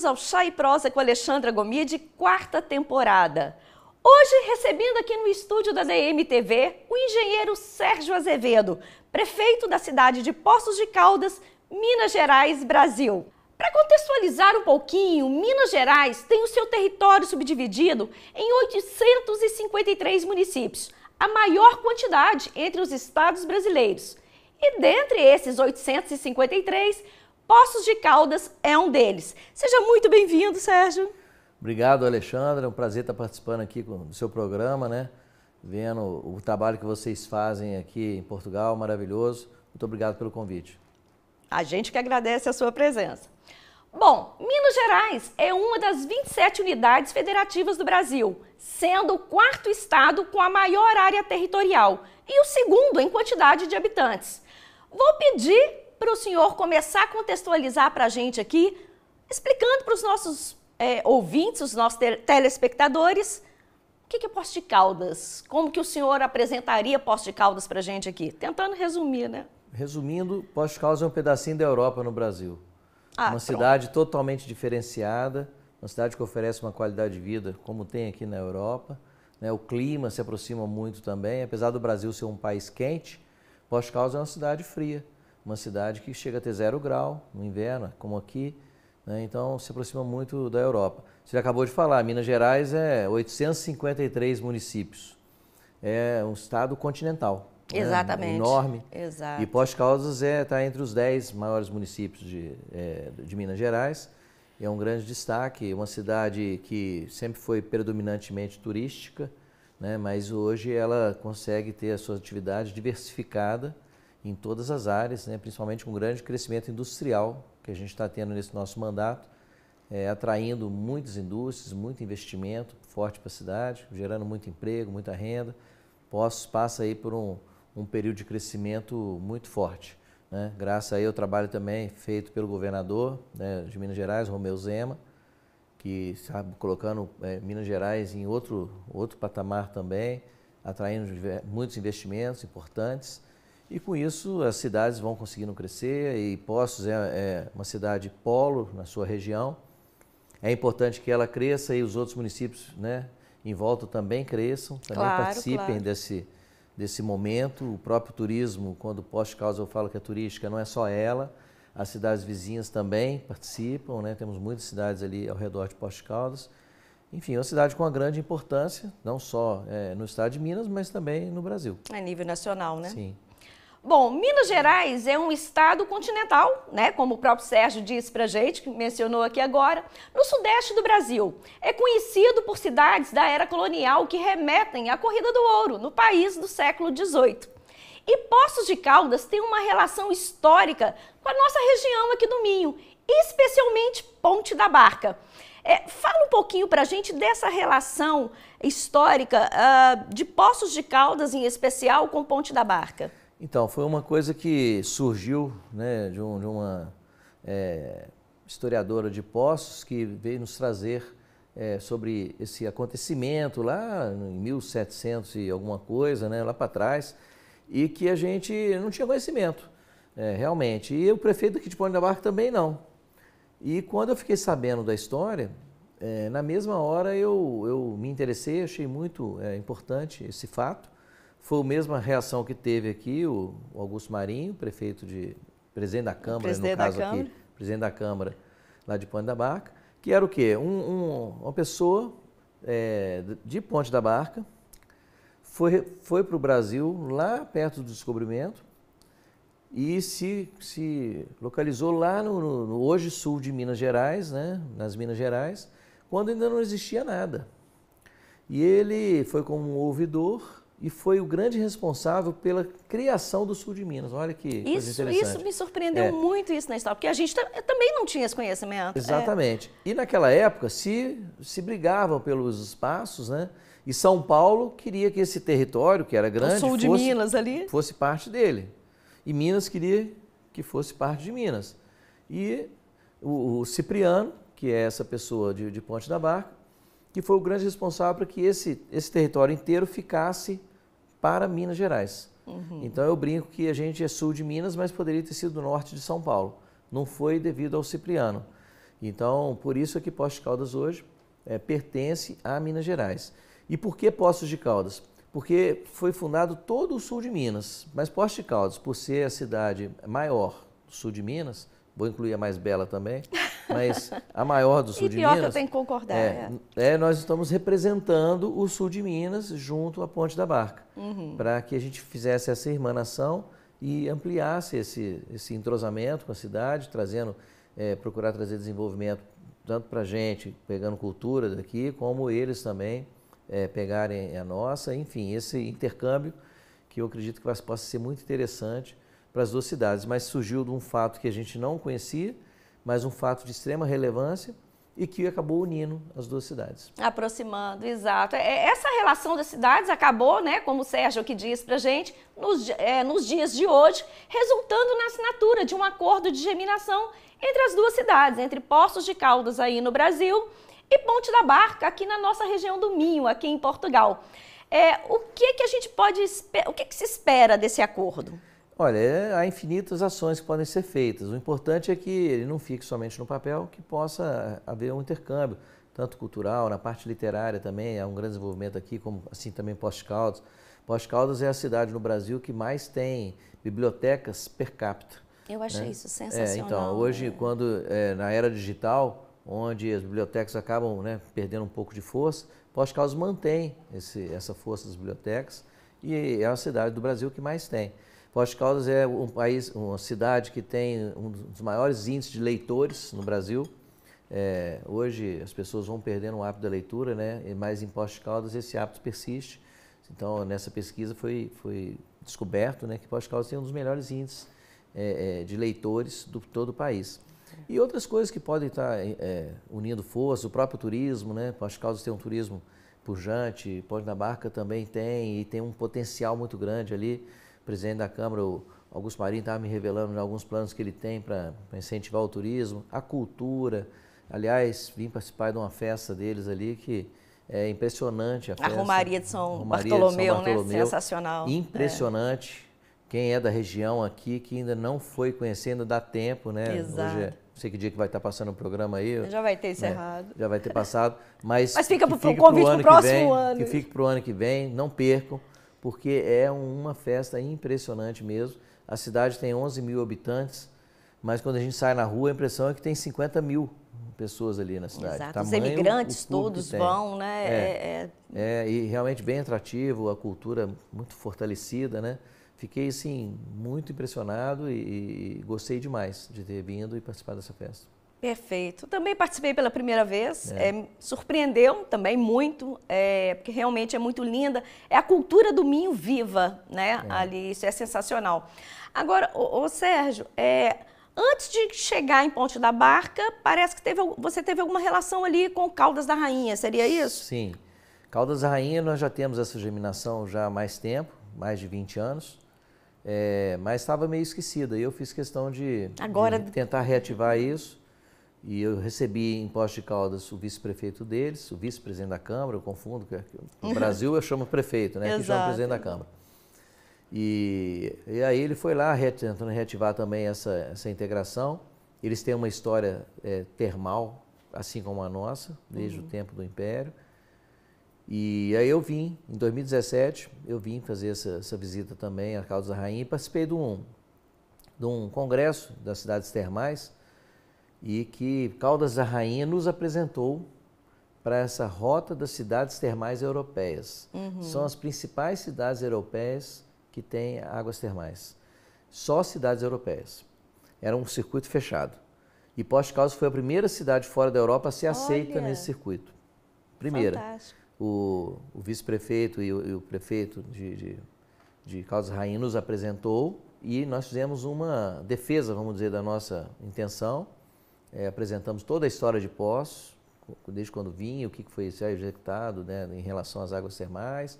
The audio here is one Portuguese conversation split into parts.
bem-vindos ao Chá e Prosa com Alexandra Gomide, quarta temporada. Hoje, recebendo aqui no estúdio da DMTV o engenheiro Sérgio Azevedo, prefeito da cidade de Poços de Caldas, Minas Gerais, Brasil. Para contextualizar um pouquinho, Minas Gerais tem o seu território subdividido em 853 municípios, a maior quantidade entre os estados brasileiros. E dentre esses 853, Poços de Caldas é um deles. Seja muito bem-vindo, Sérgio. Obrigado, Alexandra. É um prazer estar participando aqui do seu programa, né? Vendo o trabalho que vocês fazem aqui em Portugal, maravilhoso. Muito obrigado pelo convite. A gente que agradece a sua presença. Bom, Minas Gerais é uma das 27 unidades federativas do Brasil, sendo o quarto estado com a maior área territorial e o segundo em quantidade de habitantes. Vou pedir para o senhor começar a contextualizar para a gente aqui, explicando para os nossos é, ouvintes, os nossos telespectadores, o que, é Poço de Caldas? Como que o senhor apresentaria Poço de Caldas para a gente aqui? Tentando resumir, né? Resumindo, Poço de Caldas é um pedacinho da Europa no Brasil. Ah, uma pronto. cidade totalmente diferenciada, uma cidade que oferece uma qualidade de vida como tem aqui na Europa. Né? O clima se aproxima muito também, apesar do Brasil ser um país quente, Poço de Caldas é uma cidade fria uma cidade que chega a ter zero grau no inverno, é como aqui, né? então se aproxima muito da Europa. Você acabou de falar, Minas Gerais é 853 municípios, é um estado continental. Né, Exatamente. Enorme. Exato. E Pós causas está é, tá entre os 10 maiores municípios de, é, de Minas Gerais. É um grande destaque, uma cidade que sempre foi predominantemente turística, né? mas hoje ela consegue ter a sua atividade diversificada em todas as áreas, né? principalmente com o grande crescimento industrial que a gente está tendo nesse nosso mandato, é, atraindo muitas indústrias, muito investimento forte para a cidade, gerando muito emprego, muita renda. Poços passa aí por um, um período de crescimento muito forte. Né? Graças aí ao trabalho também feito pelo governador né, de Minas Gerais, Romeu Zema, que sabe colocando é, Minas Gerais em outro, outro patamar também, atraindo muitos investimentos importantes. E com isso as cidades vão conseguindo crescer e Poços é, é uma cidade polo na sua região. É importante que ela cresça e os outros municípios né, em volta também cresçam, também claro, participem claro. desse, desse momento. O próprio turismo, quando Poços Causa eu falo que é turística não é só ela, as cidades vizinhas também participam, né? temos muitas cidades ali ao redor de Poços Caldas. Enfim, é uma cidade com uma grande importância, não só é, no estado de Minas, mas também no Brasil. A nível nacional, né? Sim. Bom, Minas Gerais é um estado continental, né? Como o próprio Sérgio disse pra gente, que mencionou aqui agora, no sudeste do Brasil. É conhecido por cidades da era colonial que remetem à corrida do ouro, no país do século XVIII. E Poços de Caldas tem uma relação histórica com a nossa região aqui do Minho, especialmente Ponte da Barca. É, fala um pouquinho para a gente dessa relação histórica uh, de Poços de Caldas, em especial, com Ponte da Barca. Então, foi uma coisa que surgiu né, de, um, de uma é, historiadora de Poços que veio nos trazer é, sobre esse acontecimento lá em 1700 e alguma coisa, né, lá para trás, e que a gente não tinha conhecimento, é, realmente. E o prefeito aqui de Ponte da Barca também não. E quando eu fiquei sabendo da história, é, na mesma hora eu, eu me interessei, achei muito é, importante esse fato foi a mesma reação que teve aqui o Augusto Marinho, prefeito de. presidente da Câmara, presidente no caso Câmara. aqui, presidente da Câmara lá de Ponte da Barca, que era o quê? Um, um, uma pessoa é, de Ponte da Barca foi, foi para o Brasil, lá perto do descobrimento, e se, se localizou lá no, no, hoje sul de Minas Gerais, né, nas Minas Gerais, quando ainda não existia nada. E ele foi como um ouvidor e foi o grande responsável pela criação do sul de Minas. Olha que isso, coisa interessante. Isso me surpreendeu é. muito isso na história, porque a gente também não tinha esse conhecimento. É. Exatamente. É. E naquela época se, se brigavam pelos espaços, né? E São Paulo queria que esse território, que era grande, o sul de fosse, Minas ali, fosse parte dele. E Minas queria que fosse parte de Minas. E o, o Cipriano, que é essa pessoa de, de Ponte da Barca, que foi o grande responsável para que esse, esse território inteiro ficasse para Minas Gerais. Uhum. Então eu brinco que a gente é sul de Minas, mas poderia ter sido do norte de São Paulo. Não foi devido ao Cipriano. Então, por isso é que Poços de Caldas hoje é, pertence a Minas Gerais. E por que Poços de Caldas? Porque foi fundado todo o sul de Minas, mas Poços de Caldas, por ser a cidade maior do sul de Minas, vou incluir a mais bela também, mas a maior do sul e de pior Minas. Que eu tenho que concordar. É, é, é. nós estamos representando o sul de Minas junto à Ponte da Barca, uhum. para que a gente fizesse essa irmanação e ampliasse esse, esse entrosamento com a cidade, trazendo, é, procurar trazer desenvolvimento tanto para a gente, pegando cultura daqui, como eles também é, pegarem a nossa. Enfim, esse intercâmbio que eu acredito que possa ser muito interessante para as duas cidades, mas surgiu de um fato que a gente não conhecia mas um fato de extrema relevância e que acabou unindo as duas cidades. Aproximando, exato. É, essa relação das cidades acabou, né, como o Sérgio que diz para gente, nos, é, nos dias de hoje, resultando na assinatura de um acordo de geminação entre as duas cidades, entre Poços de Caldas aí no Brasil e Ponte da Barca aqui na nossa região do Minho, aqui em Portugal. É, o que que a gente pode o que, que se espera desse acordo? Olha, é, há infinitas ações que podem ser feitas. O importante é que ele não fique somente no papel, que possa eh, haver um intercâmbio, tanto cultural, na parte literária também, há um grande desenvolvimento aqui, como assim também Pós-Caldas. Pós-Caldas é a cidade no Brasil que mais tem bibliotecas per capita. Eu achei né? isso sensacional. É, então, hoje, é. quando é, na era digital, onde as bibliotecas acabam né, perdendo um pouco de força, Pós-Caldas mantém esse, essa força das bibliotecas e é a cidade do Brasil que mais tem. Poços de Caldas é um país, uma cidade que tem um dos maiores índices de leitores no Brasil. É, hoje as pessoas vão perdendo o hábito da leitura, né? Mas em Poços de Caldas esse hábito persiste. Então nessa pesquisa foi, foi descoberto, né, que Poços de Caldas tem um dos melhores índices é, é de leitores do todo o país. E outras coisas que podem estar é, é, unindo forças, o próprio turismo, né? Poços de Caldas tem um turismo pujante, Ponte da Barca também tem e tem um potencial muito grande ali presidente da Câmara, o Augusto Marinho, estava me revelando alguns planos que ele tem para incentivar o turismo, a cultura. Aliás, vim participar de uma festa deles ali que é impressionante a, a festa. Romaria de São, Romaria Bartolomeu, de São Bartolomeu, né? Sensacional. É. Impressionante. É. Quem é da região aqui, que ainda não foi conhecendo, dá tempo, né? Exato. Hoje é, não sei que dia que vai estar tá passando o programa aí. Já vai ter encerrado. É, né? Já vai ter passado. Mas, mas fica para o convite para o próximo vem, ano. Que fique para o ano que vem, não percam porque é uma festa impressionante mesmo. A cidade tem 11 mil habitantes, mas quando a gente sai na rua, a impressão é que tem 50 mil pessoas ali na cidade. Exato. Tamanho, Os imigrantes, todos vão, né? É. é, é, é... e realmente bem atrativo, a cultura muito fortalecida, né? Fiquei, assim, muito impressionado e, e gostei demais de ter vindo e participar dessa festa. Perfeito. Também participei pela primeira vez, é. É, surpreendeu também muito, é, porque realmente é muito linda. É a cultura do Minho viva, né? É. Ali, isso é sensacional. Agora, ô, ô Sérgio, é, antes de chegar em Ponte da Barca, parece que teve, você teve alguma relação ali com Caldas da Rainha, seria isso? Sim. Caldas da Rainha, nós já temos essa germinação já há mais tempo, mais de 20 anos. É, mas estava meio esquecida e eu fiz questão de, Agora... de tentar reativar isso. E eu recebi em Poste de Caldas o vice-prefeito deles, o vice-presidente da Câmara, eu confundo, é no Brasil eu chamo prefeito, né? Aqui chamo presidente da Câmara. E, e aí ele foi lá tentando reativar também essa, essa integração. Eles têm uma história é, termal, assim como a nossa, desde uhum. o tempo do Império. E aí eu vim, em 2017, eu vim fazer essa, essa visita também à Caldas da Rainha e participei de um, de um congresso das cidades termais, e que Caldas da Rainha nos apresentou para essa rota das cidades termais europeias. Uhum. São as principais cidades europeias que têm águas termais. Só cidades europeias. Era um circuito fechado. E Poste Caldas foi a primeira cidade fora da Europa a ser Olha. aceita nesse circuito. Primeira. Fantástico. O, o vice-prefeito e, e, o prefeito de, de, de Caldas Rainha nos apresentou e nós fizemos uma defesa, vamos dizer, da nossa intenção é, apresentamos toda a história de Poços, desde quando vinha, o que foi executado né, em relação às águas termais.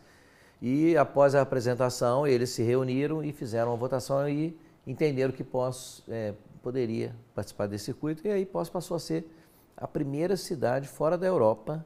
E após a apresentação, eles se reuniram e fizeram uma votação e entenderam que Poços é, poderia participar desse circuito. E aí Poços passou a ser a primeira cidade fora da Europa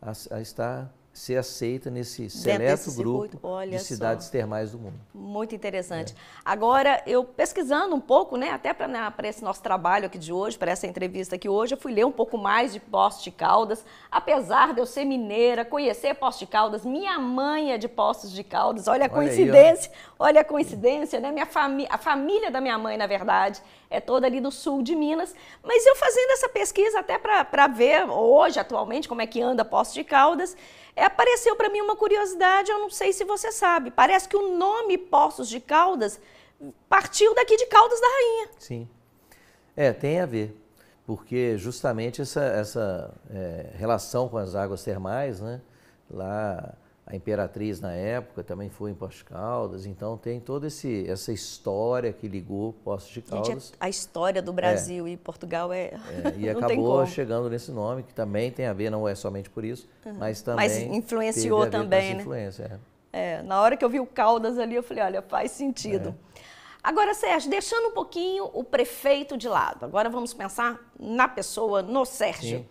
a, a estar ser aceita nesse seleto grupo circuito, de cidades termais do mundo. Muito interessante. É. Agora, eu pesquisando um pouco, né, até para né, esse nosso trabalho aqui de hoje, para essa entrevista aqui hoje, eu fui ler um pouco mais de Poços de Caldas. Apesar de eu ser mineira, conhecer Poços de Caldas, minha mãe é de Poços de Caldas. Olha a coincidência, olha, aí, olha a coincidência, né? Minha fami a família da minha mãe, na verdade, é toda ali do sul de Minas. Mas eu fazendo essa pesquisa até para ver hoje, atualmente, como é que anda Poços de Caldas, é, apareceu para mim uma curiosidade, eu não sei se você sabe. Parece que o nome Poços de Caldas partiu daqui de Caldas da Rainha. Sim. É, tem a ver. Porque justamente essa, essa é, relação com as águas termais, né? Lá a imperatriz na época também foi em Poços de Caldas, então tem toda esse, essa história que ligou Poços de é Caldas. Gente, a história do Brasil é. e Portugal é. é e acabou chegando nesse nome, que também tem a ver, não é somente por isso, uhum. mas também. Mas influenciou também, né? Influência, é. é. na hora que eu vi o Caldas ali, eu falei: olha, faz sentido. É. Agora, Sérgio, deixando um pouquinho o prefeito de lado, agora vamos pensar na pessoa, no Sérgio. Sim.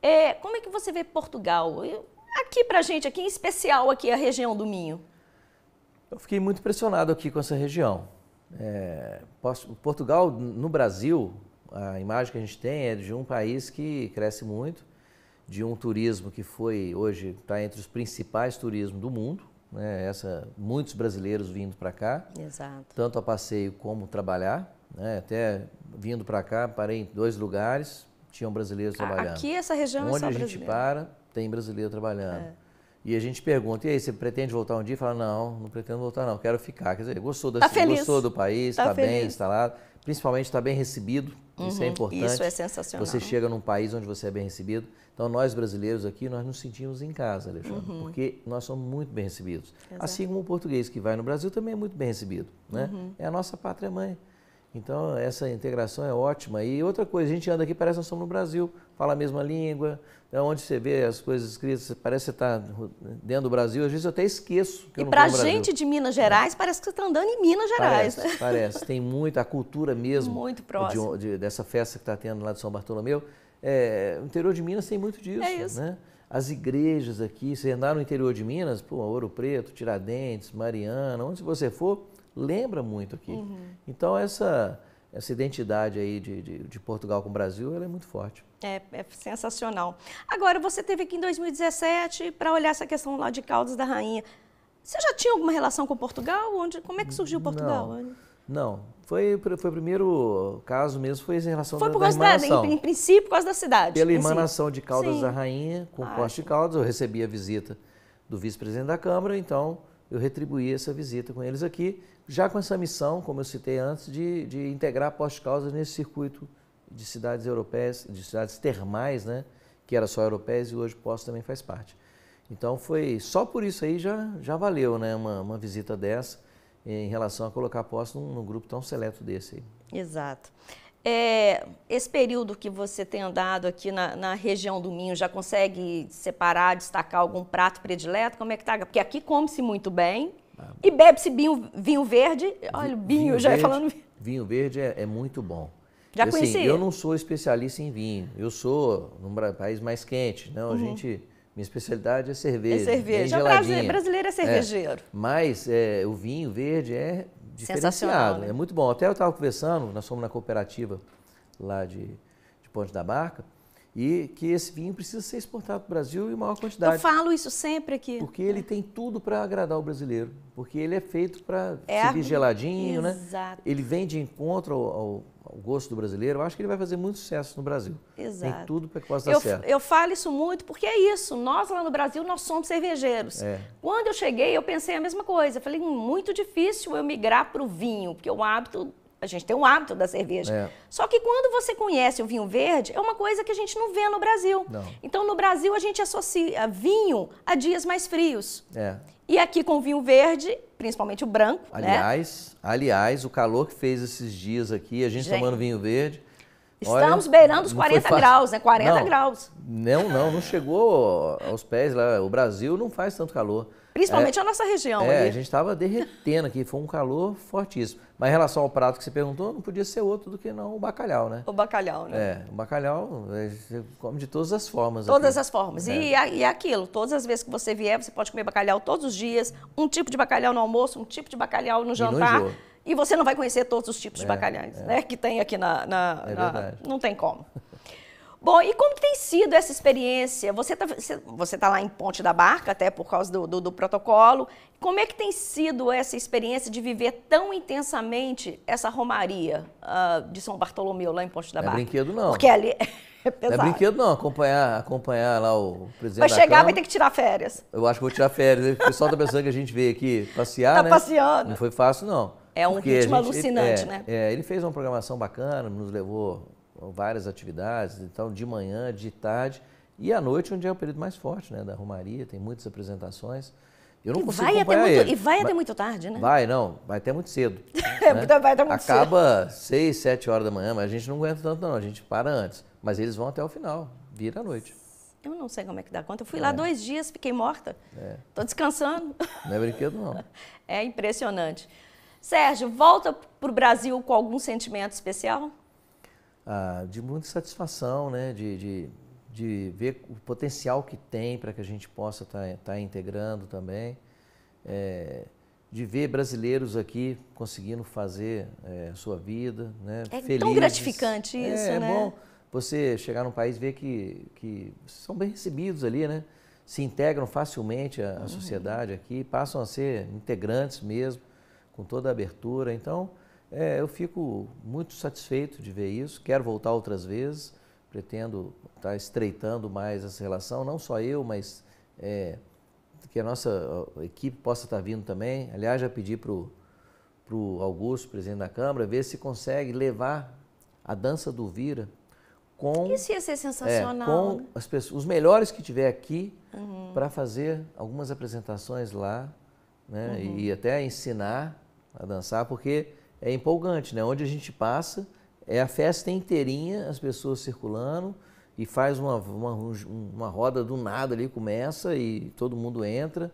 É, como é que você vê Portugal? Eu, aqui para gente, aqui em especial aqui a região do Minho? Eu fiquei muito impressionado aqui com essa região. É, Portugal, no Brasil, a imagem que a gente tem é de um país que cresce muito, de um turismo que foi hoje está entre os principais turismos do mundo. Né? Essa, muitos brasileiros vindo para cá, Exato. tanto a passeio como trabalhar. Né? Até vindo para cá, parei em dois lugares, tinham brasileiros trabalhando. Aqui essa região é Onde é só a gente brasileiro. para, tem brasileiro trabalhando. É. E a gente pergunta, e aí, você pretende voltar um dia? E fala, não, não pretendo voltar não, quero ficar. Quer dizer, gostou, da, tá gostou do país, está tá bem instalado, principalmente está bem recebido, é uhum, isso é importante. Isso é sensacional. Você chega num país onde você é bem recebido. Então, nós brasileiros aqui, nós nos sentimos em casa, Alexandre, uhum. porque nós somos muito bem recebidos. Assim Exato. Assim como o português que vai no Brasil também é muito bem recebido, né? Uhum. É a nossa pátria-mãe. Então, essa integração é ótima. E outra coisa, a gente anda aqui, parece que nós estamos no Brasil, fala a mesma língua, é onde você vê as coisas escritas, parece que você está dentro do Brasil, às vezes eu até esqueço que e para a para gente de Minas Gerais, é. parece que você está andando em Minas Gerais. Parece, né? parece. tem muita cultura mesmo. Muito próximo. De, de, dessa festa que está tendo lá de São Bartolomeu. É, o interior de Minas tem muito disso. É isso. Né? As igrejas aqui, você andar no interior de Minas, pô, Ouro Preto, Tiradentes, Mariana, onde você for, lembra muito aqui. Uhum. Então essa essa identidade aí de, de, de, Portugal com o Brasil ela é muito forte. É, é sensacional. Agora, você teve aqui em 2017 para olhar essa questão lá de Caldas da Rainha. Você já tinha alguma relação com Portugal? Onde, como é que surgiu Portugal? Não, não. Foi, foi o primeiro caso mesmo, foi em relação foi da, por causa da, da em, em, princípio, por causa da cidade. Pela emanação de Caldas sim. da Rainha, com o ah, Costa de Caldas, eu recebi a visita do vice-presidente da Câmara, então eu retribuí essa visita com eles aqui, já com essa missão, como eu citei antes, de, de integrar pós-causas nesse circuito de cidades europeias, de cidades termais, né? que era só europeias e hoje Poços também faz parte. Então foi só por isso aí já, já valeu né? uma, uma visita dessa em relação a colocar Poços num, num grupo tão seleto desse. Aí. Exato. É, esse período que você tem andado aqui na, na, região do Minho, já consegue separar, destacar algum prato predileto? Como é que tá? Porque aqui come-se muito bem ah, e bebe-se vinho, vinho verde. Olha, o vinho, vinho já é verde, falando. Vinho verde é, é muito bom. Já assim, conheci. Eu não sou especialista em vinho. Eu sou num país mais quente. Não, uhum. a gente. Minha especialidade é cerveja. É cerveja. Bem geladinha. brasileiro é, é. cervejeiro. É, mas é, o vinho verde é Diferenciado, é né? é muito bom. Até eu estava conversando, nós fomos na cooperativa lá de, de Ponte da Barca, e que esse vinho precisa ser exportado para o Brasil em maior quantidade. Eu falo isso sempre aqui. Porque ele tem tudo para agradar o brasileiro. Porque ele é feito para é servir ar... geladinho, né? Exato. né? Ele vem de encontro ao, ao o gosto do brasileiro, eu acho que ele vai fazer muito sucesso no Brasil. Exato. Tem tudo para que possa dar eu, certo. Eu falo isso muito porque é isso. Nós lá no Brasil, nós somos cervejeiros. É. Quando eu cheguei, eu pensei a mesma coisa. Eu falei, hum, muito difícil eu migrar para o vinho, porque o hábito a gente tem um hábito da cerveja. É. Só que quando você conhece o vinho verde, é uma coisa que a gente não vê no Brasil. Não. Então, no Brasil, a gente associa vinho a dias mais frios. É. E aqui com o vinho verde, principalmente o branco. Né? Aliás, né? aliás, o calor que fez esses dias aqui, a gente, gente. tomando vinho verde. Estamos olha, beirando os 40 graus, né? 40 não, graus. Não, não, não chegou aos pés lá. O Brasil não faz tanto calor. Principalmente é, a nossa região. É, ali. a gente estava derretendo aqui, foi um calor fortíssimo. Mas em relação ao prato que você perguntou, não podia ser outro do que não o bacalhau, né? O bacalhau, né? É, o bacalhau é, você come de todas as formas. Todas aqui. as formas. É. E, e aquilo, todas as vezes que você vier, você pode comer bacalhau todos os dias, um tipo de bacalhau no almoço, um tipo de bacalhau no jantar. E, e você não vai conhecer todos os tipos é, de bacalhais, é. né? Que tem aqui na. na, é na não tem como. Bom, e como tem sido essa experiência? Você está você tá lá em Ponte da Barca, até por causa do, do, do, protocolo. Como é que tem sido essa experiência de viver tão intensamente essa romaria uh, de São Bartolomeu lá em Ponte da Barca? Não é brinquedo, não. Porque ali é pesado. É não é brinquedo, não. Acompanhar, acompanhar lá o presidente Vai chegar, vai ter que tirar férias. Eu acho que vou tirar férias. O pessoal está pensando que a gente veio aqui passear, Está né? passeando. Não foi fácil, não. É um Porque ritmo gente, alucinante, é, né? É, ele fez uma programação bacana, nos levou várias atividades, então de manhã, de tarde e à noite, onde é o período mais forte, né, da Romaria, tem muitas apresentações. Eu não e consigo vai até muito, ele. E vai até muito tarde, né? Vai, não, vai até muito cedo. né? É, vai até muito Acaba cedo. 6, 7 horas da manhã, mas a gente não aguenta tanto não, a gente para antes. Mas eles vão até o final, vira à noite. Eu não sei como é que dá conta. Eu fui é. lá dois dias, fiquei morta. Estou é. descansando. Não é brinquedo, não. É impressionante. Sérgio, volta para o Brasil com algum sentimento especial? Ah, de muita satisfação, né? De, de, de, ver o potencial que tem para que a gente possa estar tá, tá integrando também. É, de ver brasileiros aqui conseguindo fazer é, sua vida, né? É Felizes. tão gratificante é, isso, é, né? É bom você chegar num país e ver que, que são bem recebidos ali, né? Se integram facilmente à, à uhum. sociedade aqui, passam a ser integrantes mesmo, com toda a abertura. Então, é, eu fico muito satisfeito de ver isso, quero voltar outras vezes, pretendo estar tá estreitando mais essa relação, não só eu, mas é, que a nossa equipe possa estar tá vindo também. Aliás, já pedi para o Augusto, presidente da Câmara, ver se consegue levar a dança do Vira com, Isso ia ser sensacional. É, com né? as pessoas, os melhores que tiver aqui uhum. para fazer algumas apresentações lá né, uhum. e até ensinar a dançar, porque é empolgante, né? Onde a gente passa, é a festa inteirinha, as pessoas circulando e faz uma, uma, uma roda do nada ali, começa e todo mundo entra.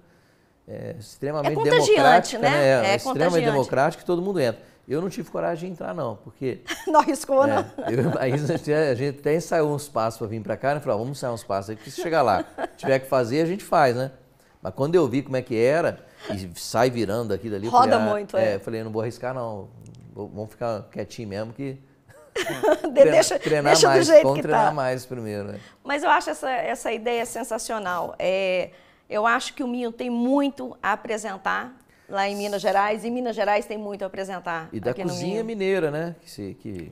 É extremamente é democrático, né? né? É, é extremamente democrático que todo mundo entra. Eu não tive coragem de entrar, não, porque. não arriscou, é, não. Eu, aí a gente até ensaiou uns passos para vir para cá, né? Falou, vamos ensaiar uns passos aí, porque se chegar lá, tiver que fazer, a gente faz, né? Mas quando eu vi como é que era, e sai virando aqui dali. Roda falei, ah, muito, é. é. Eu falei, não vou arriscar, não. Vamos ficar quietinho mesmo que. treinar, deixa, treinar deixa mais, do jeito vamos que treinar tá. mais primeiro. Né? Mas eu acho essa, essa ideia sensacional. É, eu acho que o Minho tem muito a apresentar lá em Minas Gerais, e Minas Gerais tem muito a apresentar. E da cozinha mineira, né? Que, se, que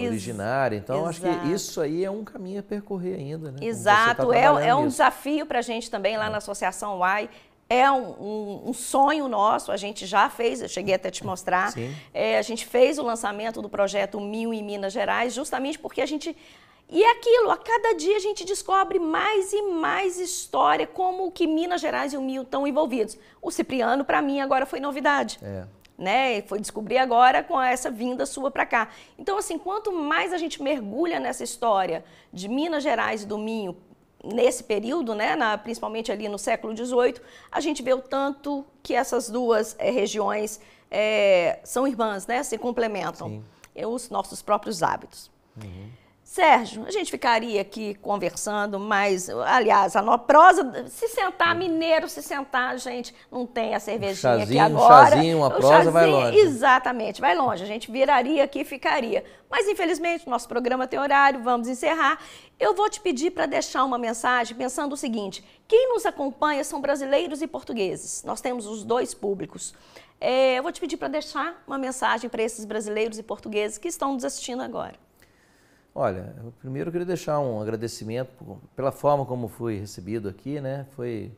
originária. Então, acho que isso aí é um caminho a percorrer ainda. Né? Exato, tá é, é, um desafio para a gente também lá é. na Associação UAI. É um, um, um, sonho nosso, a gente já fez, eu cheguei até te mostrar. É, a gente fez o lançamento do projeto Mil em Minas Gerais, justamente porque a gente e é aquilo, a cada dia a gente descobre mais e mais história, como que Minas Gerais e o Mil estão envolvidos. O Cipriano, para mim, agora foi novidade. É né? foi descobrir agora com essa vinda sua para cá. Então, assim, quanto mais a gente mergulha nessa história de Minas Gerais e do Minho, nesse período, né, na, principalmente ali no século XVIII, a gente vê o tanto que essas duas é, regiões é, são irmãs, né? Se complementam. Sim. E os nossos próprios hábitos. Uhum. Sérgio, a gente ficaria aqui conversando, mas, aliás, a prosa, se sentar, mineiro, se sentar, gente, não tem a cervejinha um chazinho, aqui agora. Um chazinho, uma prosa chazinho, vai longe. Exatamente, vai longe. A gente viraria aqui e ficaria. Mas, infelizmente, nosso programa tem horário, vamos encerrar. Eu vou te pedir para deixar uma mensagem pensando o seguinte: quem nos acompanha são brasileiros e portugueses. Nós temos os dois públicos. É, eu vou te pedir para deixar uma mensagem para esses brasileiros e portugueses que estão nos assistindo agora. Olha, eu primeiro queria deixar um agradecimento pela forma como fui recebido aqui, né? Foi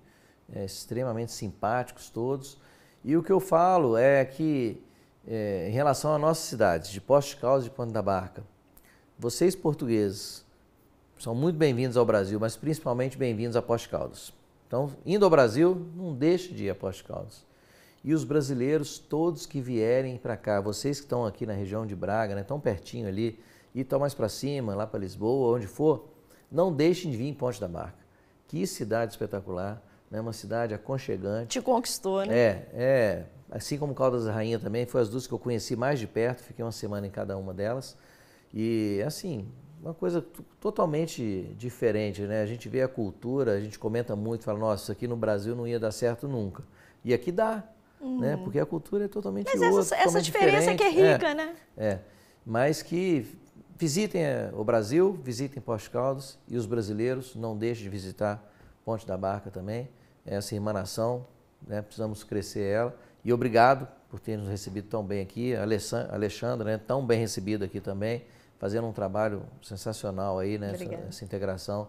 é, extremamente simpáticos todos. E o que eu falo é que, é, em relação à nossa cidade, de Poste Caldas e de Ponta da Barca, vocês portugueses são muito bem-vindos ao Brasil, mas principalmente bem-vindos a Poste Caldas. Então, indo ao Brasil, não deixe de ir a Poste Caldas. E os brasileiros, todos que vierem para cá, vocês que estão aqui na região de Braga, né, tão pertinho ali, Itaú mais para cima, lá para Lisboa, onde for, não deixem de vir em Ponte da Marca. Que cidade espetacular, né? uma cidade aconchegante. Te conquistou, né? É, é. Assim como Caldas da Rainha também, foi as duas que eu conheci mais de perto, fiquei uma semana em cada uma delas. E, assim, uma coisa totalmente diferente, né? A gente vê a cultura, a gente comenta muito, fala, nossa, isso aqui no Brasil não ia dar certo nunca. E aqui dá, né? uhum. né? Porque a cultura é totalmente Mas outra, essa, essa diferença diferente. É que é, é rica, é, né? É, mas que visitem eh, o Brasil, visitem Porto Caldas e os brasileiros, não deixem de visitar Ponte da Barca também. É essa irmanação, né, precisamos crescer ela. E obrigado por ter nos recebido tão bem aqui. Alexandra, né, tão bem recebido aqui também, fazendo um trabalho sensacional aí, né, essa, essa, integração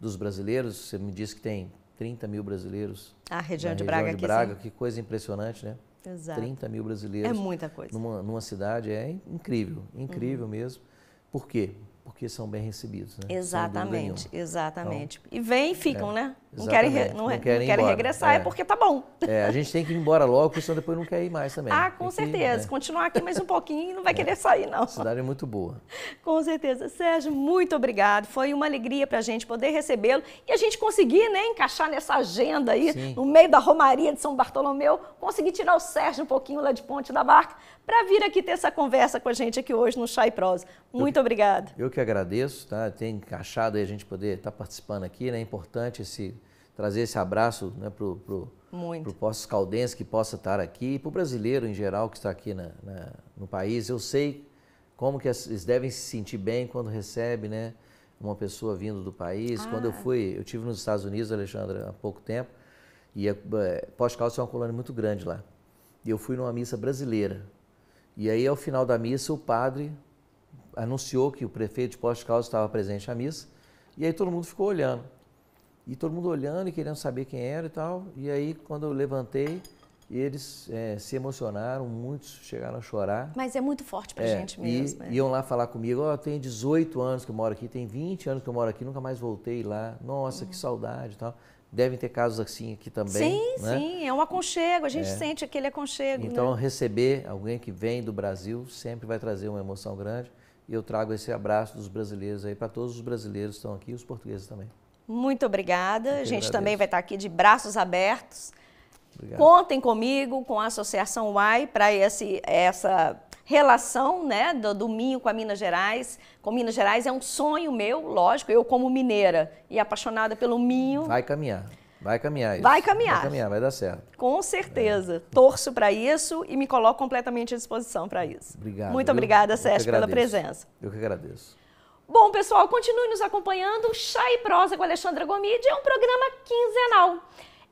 dos brasileiros. Você me disse que tem 30 mil brasileiros. A região de Braga região de Braga, aqui, que coisa impressionante, né? Exato. 30 mil é brasileiros. É muita coisa. Numa, numa cidade, é incrível, incrível uhum. mesmo. Por quê? Porque são bem recebidos, né? Exatamente, exatamente. Então, e vêm, e ficam, é. né? não querem, re, não, não, é, querem, não querem regressar, é. é. porque tá bom. É, a gente tem que ir embora logo, porque senão depois não quer ir mais também. Ah, com tem né? certeza. né? Continuar aqui mais um pouquinho e não vai é. querer sair, não. A cidade é muito boa. Com certeza. Sérgio, muito obrigado. Foi uma alegria para a gente poder recebê-lo e a gente conseguir né, encaixar nessa agenda aí, Sim. no meio da Romaria de São Bartolomeu, conseguir tirar o Sérgio um pouquinho lá de Ponte da Barca para vir aqui ter essa conversa com a gente aqui hoje no Chá e Prosa. Muito eu, obrigado. Eu que agradeço, tá? Tem encaixado aí a gente poder estar tá participando aqui, né? É importante esse trazer esse abraço né, para o para Poços Caldense que possa estar aqui, para o brasileiro em geral que está aqui na, na, no país. Eu sei como que eles devem se sentir bem quando recebe né, uma pessoa vindo do país. Ah. Quando eu ah. fui, eu tive nos Estados Unidos, Alexandre, há pouco tempo, e é, Poços Caldense é uma colônia muito grande lá. E eu fui numa missa brasileira. E aí, ao final da missa, o padre anunciou que o prefeito de Poços Caldense estava presente à missa, e aí todo mundo ficou olhando. E todo mundo olhando e querendo saber quem era e tal. E aí, quando eu levantei, eles é, se emocionaram, muitos chegaram a chorar. Mas é muito forte pra é, gente mesmo. E é. iam lá falar comigo, ó, oh, tem 18 anos que eu moro aqui, tem 20 anos que eu moro aqui, nunca mais voltei lá. Nossa, que hum. saudade e tal. Devem ter casos assim aqui também. Sim, né? sim, é um aconchego, a gente é. sente aquele aconchego. Né? Então, né? receber alguém que vem do Brasil sempre vai trazer uma emoção grande. E eu trago esse abraço dos brasileiros aí para todos os brasileiros que estão aqui e os portugueses também. Muito obrigada. a gente também vai estar aqui de braços abertos. Obrigado. Contem comigo, com a Associação UAI, para essa relação né, do, do Minho com a Minas Gerais. Com Minas Gerais é um sonho meu, lógico, eu como mineira e apaixonada pelo Minho. Vai caminhar. Vai caminhar isso. Vai caminhar. Vai caminhar, vai dar certo. Com certeza. É. Torço para isso e me coloco completamente à disposição para isso. Obrigado. Muito eu, obrigada, Sérgio, pela presença. Eu que agradeço. Bom, pessoal, continue nos acompanhando. Chá e Prosa com Alexandra Gomide é um programa quinzenal.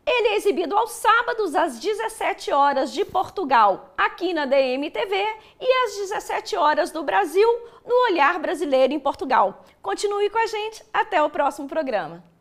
Ele é exibido aos sábados às 17 horas de Portugal, aqui na DMTV, e às 17 horas do Brasil, no Olhar Brasileiro em Portugal. Continue com a gente, até o próximo programa.